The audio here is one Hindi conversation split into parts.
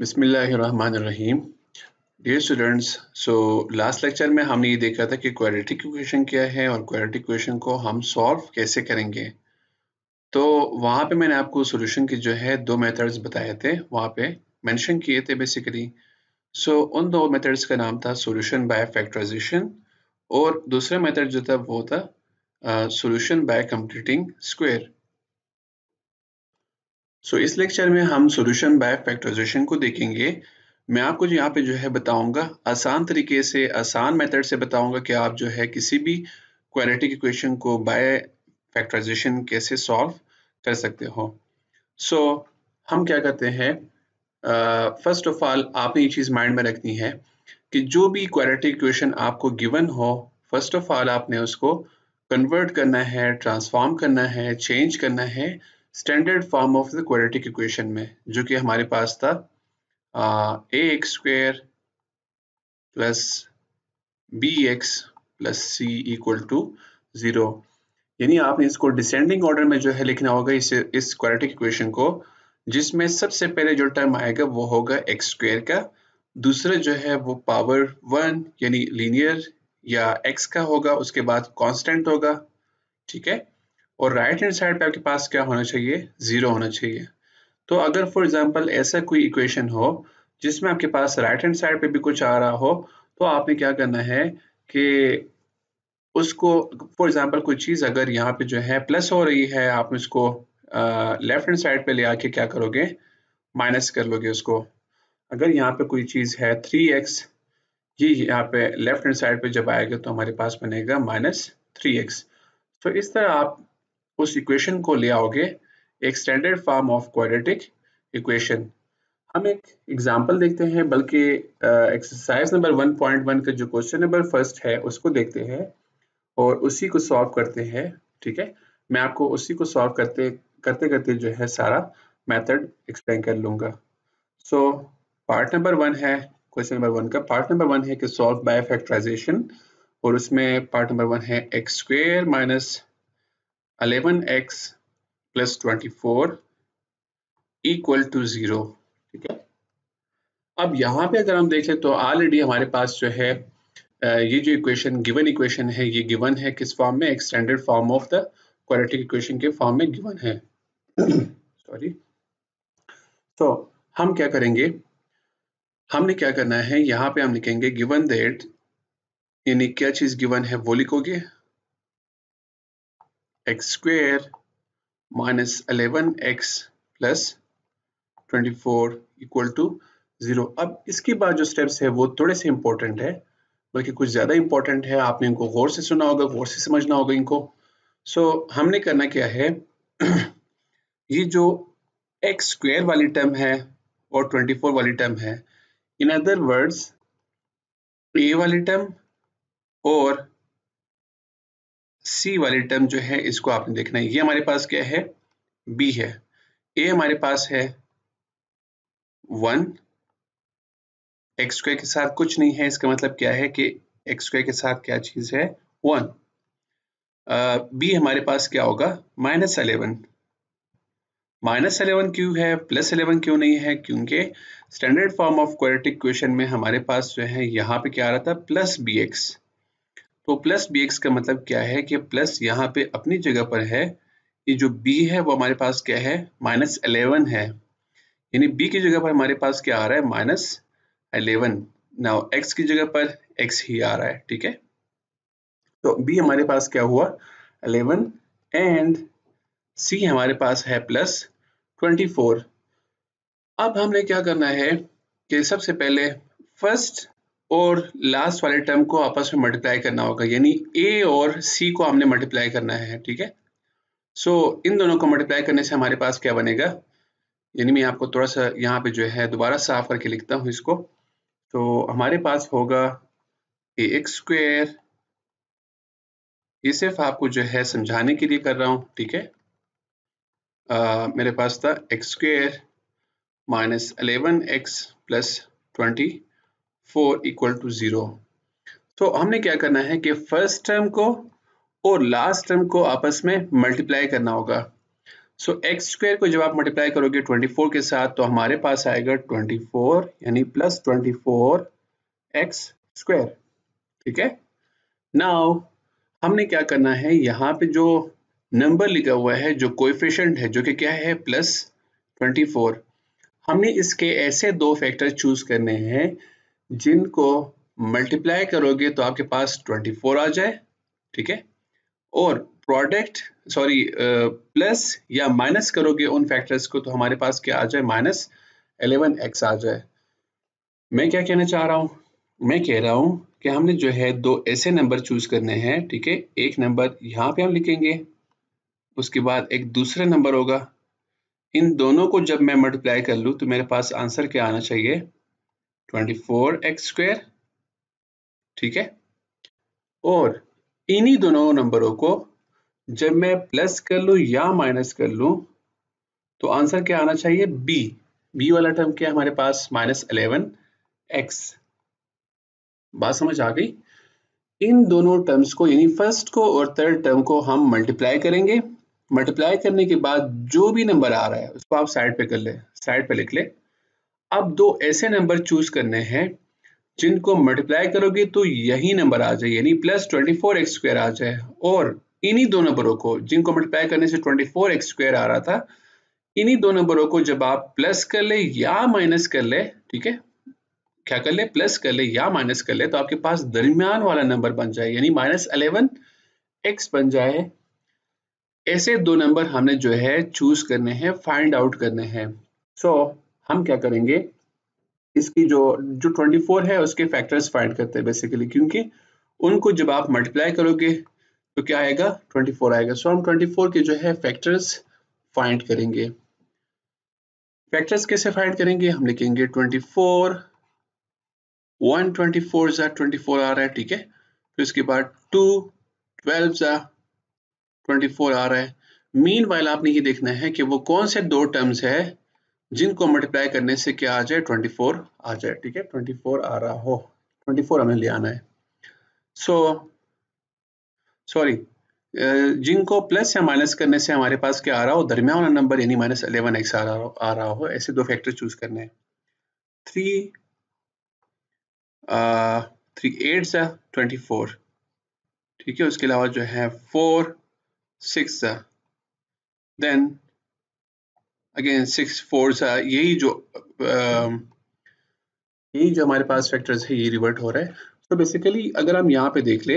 बिस्मिल्लाहिर्रहमानिर्रहीम dear students so last lecture में हमने ये देखा था कि क्वाड्रेटिक इक्वेशन क्या है और क्वाड्रेटिक इक्वेशन को हम सॉल्व कैसे करेंगे तो वहाँ पे मैंने आपको सॉल्यूशन के जो है दो मेथड्स बताए थे वहाँ पे मेंशन किए थे बेसिकली सो so, उन दो मेथड्स का नाम था सॉल्यूशन बाय फैक्टराइजेशन और दूसरा मेथड जो था वो था solution by completing square so so, इस लेक्चर में हम सॉल्यूशन बाय फैक्टराइजेशन को देखेंगे मैं आपको जो यहाँ पे जो है बताऊंगा आसान तरीके से आसान मेथड से बताऊंगा कि आप जो है किसी भी क्वालिटी इक्वेशन को बाय फैक्टराइजेशन कैसे सॉल्व कर सकते हो सो so, हम क्या करते हैं फर्स्ट ऑफ ऑल आपने ये चीज़ माइंड में रखनी है कि जो भी क्वालिटी इक्वेशन आपको गिवन हो फर्स्ट ऑफ ऑल आपने उसको कन्वर्ट करना है ट्रांसफॉर्म करना है चेंज करना है standard form of the quadratic equation में जो कि हमारे पास था a x square plus b x plus c equal to zero यानी आपने इसको डिसेंडिंग ऑर्डर में जो है लिखना होगा इस इस क्वाड्रेटिक इक्वेशन को जिसमें सबसे पहले जो टर्म आएगा वो होगा एक्स स्क्वेयर का दूसरा जो है वो पावर वन यानी लीनियर या एक्स का होगा उसके बाद कांस्टेंट होगा ठीक है और राइट हैंड साइड पे आपके पास क्या होना चाहिए ज़ीरो होना चाहिए तो अगर फॉर एग्जांपल ऐसा कोई इक्वेशन हो जिसमें आपके पास राइट हैंड साइड पे भी कुछ आ रहा हो तो आपने क्या करना है कि उसको फॉर एग्जांपल कोई चीज़ अगर यहाँ पे जो है प्लस हो रही है आप उसको लेफ्ट हैंड साइड पे ले आके क्या करोगे माइनस कर लोगे उसको अगर यहाँ पे कोई चीज़ है थ्री एक्स ये यहाँ पे लेफ्ट हैंड साइड पे जब आएगा तो हमारे पास बनेगा माइनस थ्री एक्स तो इस तरह आप उस इक्वेशन को ले आओगे एक standard form of quadratic equation हम एक एग्जांपल देखते हैं बल्कि एक्सरसाइज नंबर 1.1 का जो क्वेश्चन नंबर फर्स्ट है उसको देखते हैं और उसी को सॉल्व करते हैं ठीक है मैं आपको उसी को सॉल्व करते करते करते जो है सारा मेथड एक्सप्लेन कर लूँगा सो पार्ट नंबर वन है क्वेश्चन नंबर वन का पार्ट नंबर वन है कि सॉल्व बाय फैक्ट्राइजेशन और उसमें पार्ट नंबर वन है x square minus 11x plus twenty four equal to zero ठीक है अब यहाँ पे अगर हम देखें तो ऑलरेडी हमारे पास जो है ये जो इक्वेशन गिवन इक्वेशन है ये गिवन है किस फॉर्म में extended form of the quality equation के फॉर्म में गिवन है सॉरी तो हम क्या करेंगे हमने क्या करना है यहाँ पे हम लिखेंगे गिवन दैट यानी क्या चीज़ गिवन है वो लिखोगे x square minus 11x plus 24 equal to zero अब इसके बाद जो स्टेप्स है वो थोड़े से इंपॉर्टेंट है बल्कि कुछ ज़्यादा इंपॉर्टेंट है आपने इनको गौर से सुना होगा गौर से समझना होगा इनको सो so, हमने करना क्या है ये जो x स्क्वेयर वाली टर्म है और 24 वाली टर्म है इन अदर वर्ड्स a वाली टर्म और सी वाली टर्म जो है इसको आपने देखना है ये हमारे पास क्या है बी है ए हमारे पास है वन एक्स स्क्वायर के साथ कुछ नहीं है इसका मतलब क्या है कि एक्स स्क्वायर के साथ क्या चीज है वन बी हमारे पास क्या होगा माइनस अलेवन माइनस अलेवन क्यों है प्लस अलेवन क्यों नहीं है क्योंकि standard form of quadratic question में हमारे पास जो है यहाँ पे क्या आ रहा था प्लस बी एक्स तो प्लस बी एक्स का मतलब क्या है कि प्लस यहाँ पे अपनी जगह पर है ये जो b है वो हमारे पास क्या है माइनस अलेवन है यानी b की जगह पर हमारे पास क्या आ रहा है माइनस अलेवन नाउ x की जगह पर x ही आ रहा है ठीक है तो b हमारे पास क्या हुआ अलेवन एंड c हमारे पास है प्लस ट्वेंटी फोर अब हमने क्या करना है कि सबसे पहले फर्स्ट और लास्ट वाले टर्म को आपस में मल्टीप्लाई करना होगा यानी ए और सी को हमने मल्टीप्लाई करना है ठीक है सो इन दोनों को मल्टीप्लाई करने से हमारे पास क्या बनेगा यानी मैं आपको थोड़ा सा यहाँ पे जो है दोबारा साफ करके लिखता हूँ इसको तो हमारे पास होगा ए एक्स स्क्वेयर ये सिर्फ आपको जो है समझाने के लिए कर रहा हूँ ठीक है आ, मेरे पास था x square minus eleven x plus twenty four equal to zero तो हमने क्या करना है कि फर्स्ट टर्म को और लास्ट टर्म को आपस में मल्टीप्लाई करना होगा सो एक्स स्क्वायर को जब आप मल्टीप्लाई करोगे 24 के साथ तो हमारे पास आएगा 24 यानी प्लस 24 एक्स स्क्वायर ठीक है नाउ हमने क्या करना है यहाँ पे जो नंबर लिखा हुआ है जो कोएफिशिएंट है जो कि क्या है प्लस 24 हमने इसके ऐसे दो फैक्टर चूज करने हैं जिनको मल्टीप्लाई करोगे तो आपके पास 24 आ जाए ठीक है और प्रोडक्ट सॉरी प्लस या माइनस करोगे उन फैक्टर्स को तो हमारे पास क्या आ जाए माइनस एलेवन एक्स आ जाए मैं क्या कहना चाह रहा हूँ मैं कह रहा हूँ कि हमने जो है दो ऐसे नंबर चूज करने हैं ठीक है एक नंबर यहाँ पे हम लिखेंगे उसके बाद एक दूसरा नंबर होगा इन दोनों को जब मैं मल्टीप्लाई कर लूँ तो मेरे पास आंसर क्या आना चाहिए ट्वेंटी फोर एक्स स्क्वेयर ठीक है और इन्हीं दोनों नंबरों को जब मैं प्लस कर लू या माइनस कर लू तो आंसर क्या आना चाहिए बी बी वाला टर्म क्या हमारे पास माइनस अलेवन एक्स बात समझ आ गई इन दोनों टर्म्स को यानी फर्स्ट को और थर्ड टर्म को हम मल्टीप्लाई करेंगे मल्टीप्लाई करने के बाद जो भी नंबर आ रहा है उसको आप साइड पे कर ले साइड पे लिख ले अब दो ऐसे नंबर चूज करने हैं जिनको मल्टीप्लाई करोगे तो यही नंबर आ जाए यानी प्लस ट्वेंटी फोर आ जाए और इन्हीं दो नंबरों को जिनको मल्टीप्लाई करने से ट्वेंटी फोर आ रहा था इन्हीं दो नंबरों को जब आप प्लस कर ले या माइनस कर ले ठीक है क्या कर ले प्लस कर ले या माइनस कर ले तो आपके पास दरमियान वाला नंबर बन जाए यानी माइनस अलेवन एक्स बन जाए ऐसे दो नंबर हमने जो है चूज करने हैं फाइंड आउट करने हैं सो so, हम क्या करेंगे इसकी जो जो 24 है उसके फैक्टर्स फाइंड करते हैं बेसिकली क्योंकि उनको जब आप मल्टीप्लाई करोगे तो क्या आएगा 24 आएगा सो हम 24 के जो है फैक्टर्स फाइंड करेंगे फैक्टर्स कैसे फाइंड करेंगे हम लिखेंगे 24 124 जा 24 आ रहा है ठीक है फिर उसके बाद 2 12 जा 24 आ रहा है मीन वाइल आपने ये देखना है कि वो कौन से दो टर्म्स है जिनको मल्टीप्लाई करने से क्या आ जाए 24 आ जाए ठीक है 24 आ रहा हो 24 हमें ले आना है सो so, सॉरी जिनको प्लस या माइनस करने से हमारे पास क्या आ रहा हो दरमियान वाला नंबर यानी माइनस अलेवन एक्स आ रहा हो आ रहा हो ऐसे दो फैक्टर चूज करने हैं थ्री थ्री एट सा ट्वेंटी फोर ठीक है उसके अलावा जो है four six then again six four सा यही जो um, यही जो हमारे पास फैक्टर्स है ये रिवर्ट हो रहा है तो बेसिकली अगर हम यहाँ पे देख ले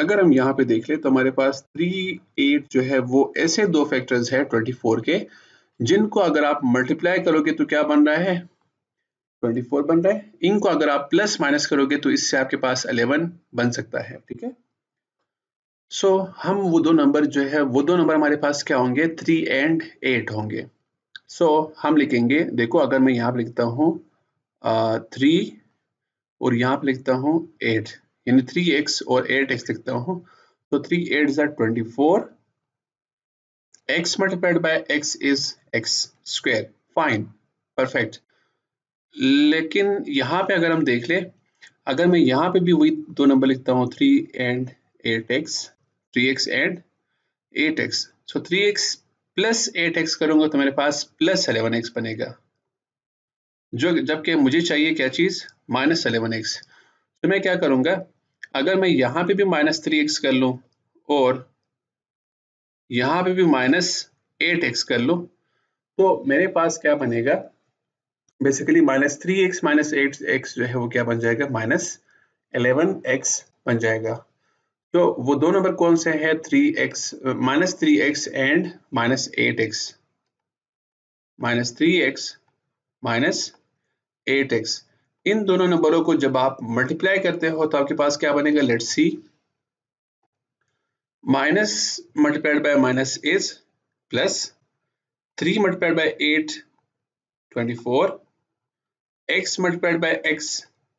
अगर हम यहाँ पे देख ले तो हमारे पास थ्री एट जो है वो ऐसे दो फैक्टर्स है ट्वेंटी फोर के जिनको अगर आप मल्टीप्लाई करोगे तो क्या बन रहा है 24 बन रहा है इनको अगर आप प्लस माइनस करोगे तो इससे आपके पास 11 बन सकता है ठीक है सो so, हम वो दो नंबर जो है वो दो नंबर हमारे पास क्या होंगे थ्री एंड एट होंगे सो so, हम लिखेंगे देखो अगर मैं यहाँ पर लिखता हूँ थ्री और यहाँ पर लिखता हूँ एट यानी थ्री एक्स और एट एक्स लिखता हूँ तो थ्री एट जार twenty four x multiplied by x is x square fine perfect लेकिन यहाँ पे अगर हम देख ले अगर मैं यहाँ पे भी वही दो नंबर लिखता हूँ three and eight x 3x and 8x so so 3x plus 8x करूंगा तो मेरे पास प्लस 11x बनेगा जो जबकि मुझे चाहिए क्या चीज़ माइनस अलेवन एक्स तो मैं क्या करूंगा अगर मैं यहां पे भी माइनस थ्री एक्स कर लू और यहां पे भी माइनस एट एक्स कर लू तो मेरे पास क्या बनेगा basically minus three x minus eight x जो है वो क्या बन जाएगा माइनस एलेवन एक्स बन जाएगा तो वो दो नंबर कौन से हैं three x minus three x and minus eight x minus three x minus eight x इन दोनों नंबरों को जब आप मल्टीप्लाई करते हो तो आपके पास क्या बनेगा let see minus multiplied by minus is plus three multiplied by eight twenty four x multiplied by x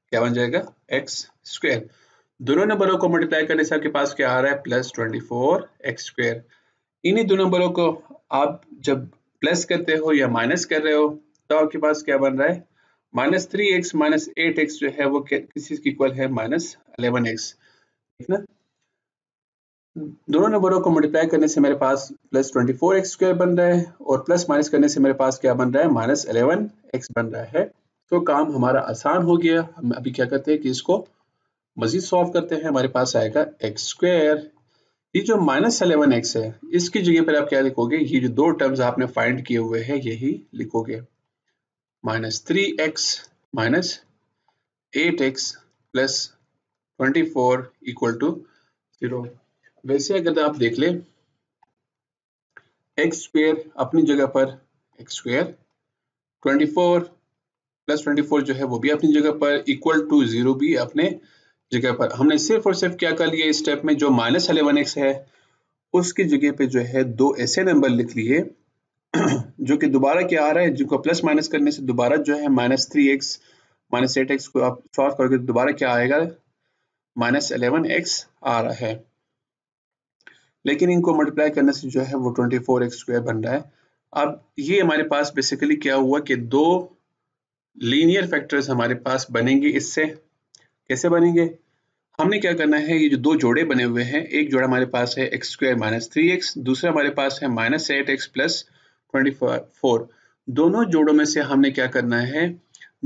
क्या बन जाएगा एक्स स्क्वेयर दोनों नंबरों को मल्टीप्लाई करने से आपके पास क्या आ रहा है plus twenty four x square इन्हीं दो नंबरों को आप जब प्लस करते हो या माइनस कर रहे हो तो आपके पास क्या बन रहा है minus three x minus eight x जो है वो किस चीज इक्वल है माइनस अलेवन एक्स ठीक ना दोनों नंबरों को मल्टीप्लाई करने से मेरे पास plus twenty four x square बन रहा है और प्लस माइनस करने से मेरे पास क्या बन रहा है माइनस अलेवन एक्स बन रहा है तो काम हमारा आसान हो गया हम अभी क्या करते हैं कि इसको मजीद सॉल्व करते हैं हमारे पास आएगा एक्स स्क्वायर ये जो माइनस अलेवन एक्स है इसकी जगह पर आप क्या लिखोगे ये जो दो टर्म्स आपने फाइंड किए हुए हैं यही लिखोगे minus three x minus eight x plus twenty four equal to zero वैसे अगर आप देख ले एक्स स्क्वेयर अपनी जगह पर x square twenty four plus twenty four जो है वो भी अपनी जगह पर इक्वल टू जीरो भी अपने जगह पर हमने सिर्फ और सिर्फ क्या कर लिया इस स्टेप में जो माइनस अलेवन एक्स है उसकी जगह पे जो है दो ऐसे नंबर लिख लिए जो कि दोबारा क्या आ रहा है जिनको प्लस माइनस करने से दोबारा जो है minus three x minus eight x को आप सॉल्व करोगे तो दोबारा क्या आएगा माइनस अलेवन एक्स आ रहा है लेकिन इनको मल्टीप्लाई करने से जो है वो ट्वेंटी फोर एक्स स्क्वायर बन रहा है अब ये हमारे पास बेसिकली क्या हुआ कि दो लीनियर फैक्टर्स हमारे पास बनेंगे इससे कैसे बनेंगे हमने क्या करना है ये जो दो जोड़े बने हुए हैं एक जोड़ा हमारे पास है x square minus three x दूसरा हमारे पास है minus eight x plus twenty four दोनों जोड़ों में से हमने क्या करना है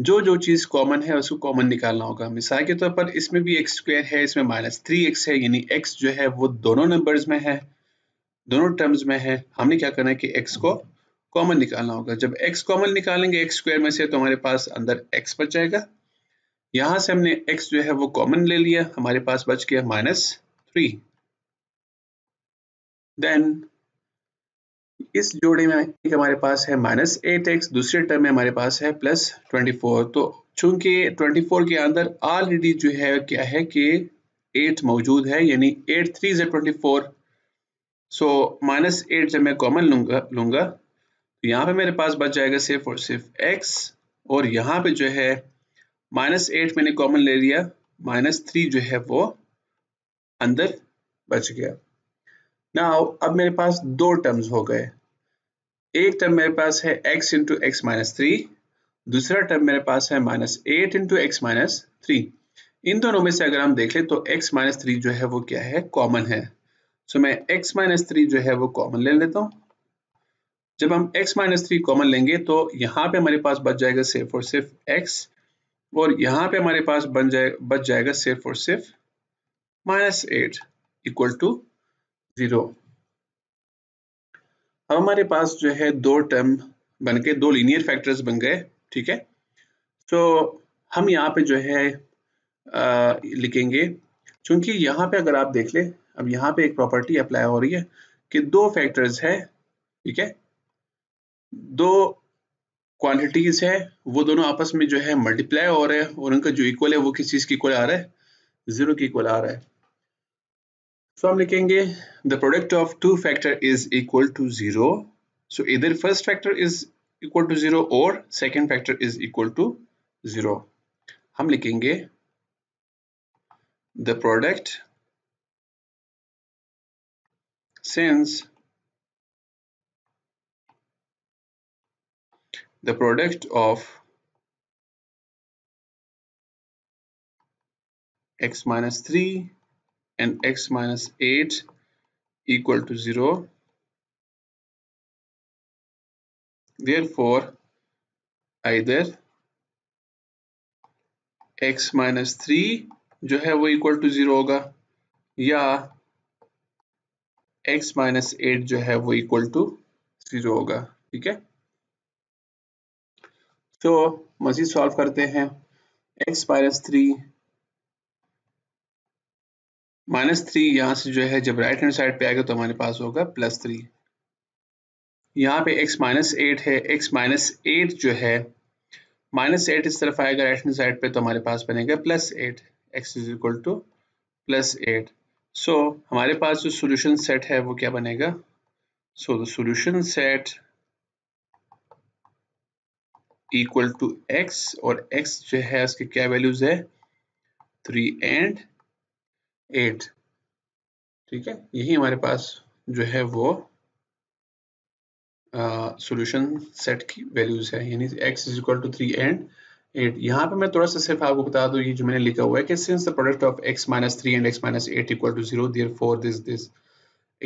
जो जो चीज़ कॉमन है उसको कॉमन निकालना होगा मिसाल के तौर तो पर इसमें भी एक्स स्क्वायर है इसमें माइनस थ्री एक्स है यानी एक्स जो है वो दोनों नंबर्स में है दोनों टर्म्स में है हमने क्या करना है कि एक्स को कॉमन निकालना होगा जब एक्स कॉमन निकालेंगे एक्स स्क्वायर में से तो हमारे पास अंदर एक्स बच जाएगा यहां से हमने x जो है वो कॉमन ले लिया हमारे पास बच गया माइनस थ्री देन इस जोड़े में एक हमारे पास है माइनस एट एक्स दूसरे टर्म में हमारे पास है प्लस ट्वेंटी फोर तो चूंकि ट्वेंटी फोर के अंदर ऑलरेडी जो है क्या है कि एट मौजूद है यानी एट थ्री जे twenty four so minus eight जब मैं कॉमन लूंगा लूंगा तो यहाँ पे मेरे पास बच जाएगा सिर्फ और सिर्फ एक्स और यहाँ पे जो है माइनस एट मैंने कॉमन ले लिया माइनस थ्री जो है वो अंदर बच गया ना अब मेरे पास दो टर्म्स हो गए एक टर्म मेरे पास है x into x minus three दूसरा टर्म मेरे पास है minus eight into x minus three इन दोनों में से अगर हम देख तो x माइनस थ्री जो है वो क्या है कॉमन है सो so, मैं x माइनस थ्री जो है वो कॉमन ले लेता हूँ जब हम x माइनस थ्री कॉमन लेंगे तो यहाँ पे हमारे पास बच जाएगा सिर्फ और सिर्फ x और यहाँ पे हमारे पास बन जाए बच जाएगा सिर्फ और सिर्फ minus eight equal to zero हमारे पास जो है दो टर्म बन के दो लीनियर फैक्टर्स बन गए ठीक है तो हम यहाँ पे जो है आ, लिखेंगे क्योंकि यहाँ पे अगर आप देख ले अब यहाँ पे एक प्रॉपर्टी अप्लाई हो रही है कि दो फैक्टर्स है ठीक है दो क्वांटिटीज है वो दोनों आपस में जो है मल्टीप्लाई हो रहे हैं और उनका जो इक्वल है वो किस चीज की इक्वल आ रहा है जीरो की इक्वल आ रहा है सो so, हम लिखेंगे the product of two factor is equal to zero so इधर first factor is equal to zero और second factor is equal to zero हम लिखेंगे the product since the product of x minus 3 and x minus 8 equal to 0. Therefore, either x minus 3 जो है वो equal to 0 होगा या x minus 8 जो है वो equal to 0 होगा ठीक है तो मजीद सॉल्व करते हैं x minus three minus three यहाँ से जो है जब राइट हैंड साइड पे आएगा तो हमारे पास होगा प्लस थ्री यहाँ पे x माइनस एट है x माइनस एट जो है माइनस एट इस तरफ आएगा राइट हैंड साइड पे तो हमारे पास बनेगा plus eight x is equal to plus eight so हमारे पास जो सोल्यूशन सेट है वो क्या बनेगा so the solution set equal to x और एक्स जो है उसके क्या वैल्यूज है थ्री एंड एट ठीक है यही हमारे पास जो है वो सोल्यूशन सेट की वैल्यूज है यानी x is equal to three and eight यहाँ पे मैं थोड़ा सा सिर्फ आपको बता दू ये जो मैंने लिखा हुआ है कि since the product of x minus three and x minus eight equal to zero therefore this this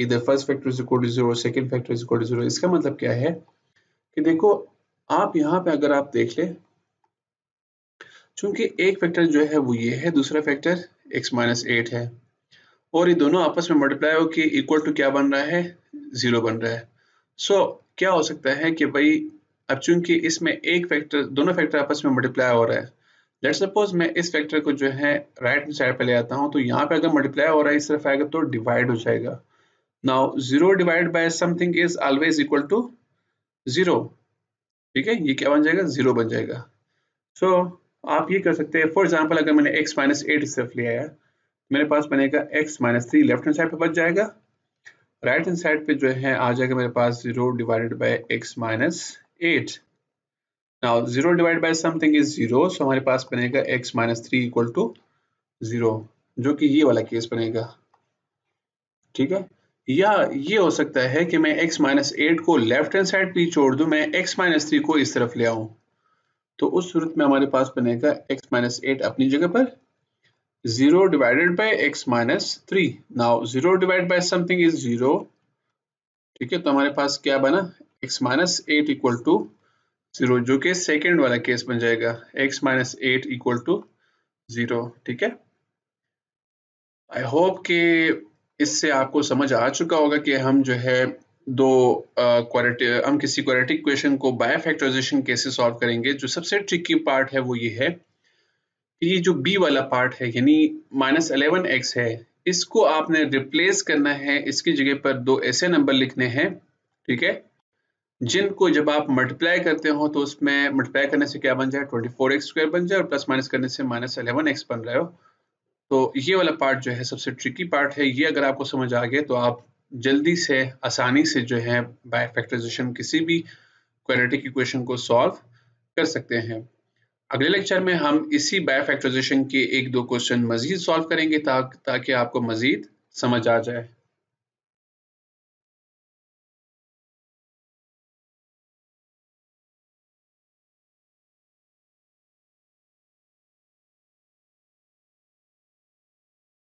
इधर first factor is equal to zero second factor is equal to zero इसका मतलब क्या है कि देखो आप यहाँ पे अगर आप देख ले चूंकि एक फैक्टर जो है वो ये है दूसरा फैक्टर x माइनस एट है और ये दोनों आपस में मल्टीप्लाई कि इक्वल टू क्या बन रहा है जीरो बन रहा है सो so, क्या हो सकता है कि भाई अब चूंकि इसमें एक फैक्टर दोनों फैक्टर आपस में मल्टीप्लाई हो रहा है लेट सपोज मैं इस फैक्टर को जो है राइट साइड पर ले आता हूँ तो यहाँ पे अगर मल्टीप्लाई हो रहा है इस तरफ आएगा तो डिवाइड हो जाएगा now zero divide by something is always equal to zero ठीक है ये क्या बन जाएगा जीरो बन जाएगा सो so, आप ये कर सकते हैं फॉर एग्जाम्पल अगर मैंने एक्स माइनस एट स्टेप लिया है मेरे पास बनेगा x minus three left hand side पे बच जाएगा राइट हैंड साइड पे जो है आ जाएगा मेरे पास zero divided by x minus eight now zero divide by something is zero so हमारे पास बनेगा x minus three equal to zero जो कि ये वाला केस बनेगा ठीक है या ये हो सकता है कि मैं x माइनस एट को लेफ्ट हैंड साइड पे छोड़ दूं मैं x माइनस थ्री को इस तरफ ले आऊं तो उस सूरत में हमारे पास बनेगा x माइनस एट अपनी जगह पर zero divided by x minus three now zero divide by something is zero ठीक है तो हमारे पास क्या बना x minus eight equal to zero जो कि सेकेंड वाला केस बन जाएगा x minus eight equal to zero ठीक है आई होप के इससे आपको समझ आ चुका होगा कि हम जो है दो क्वारिटी हम किसी क्वारिटिक क्वेश्चन को बाय फैक्टराइजेशन कैसे सॉल्व करेंगे जो सबसे ट्रिकी पार्ट है वो ये है कि ये जो बी वाला पार्ट है यानी माइनस अलेवन एक्स है इसको आपने रिप्लेस करना है इसकी जगह पर दो ऐसे नंबर लिखने हैं ठीक है जिनको जब आप मल्टीप्लाई करते हो तो उसमें मल्टीप्लाई करने से क्या बन जाए ट्वेंटी फोर एक्स स्क्वायर बन जाए और प्लस माइनस करने से माइनस अलेवन एक्स बन रहे हो तो ये वाला पार्ट जो है सबसे ट्रिकी पार्ट है ये अगर आपको समझ आ गया तो आप जल्दी से आसानी से जो है बाय फैक्टराइजेशन किसी भी क्वालिटिक इक्वेशन को सॉल्व कर सकते हैं अगले लेक्चर में हम इसी बाय फैक्टराइजेशन के एक दो क्वेश्चन मजीद सॉल्व करेंगे ताकि आपको मजीद समझ आ जाए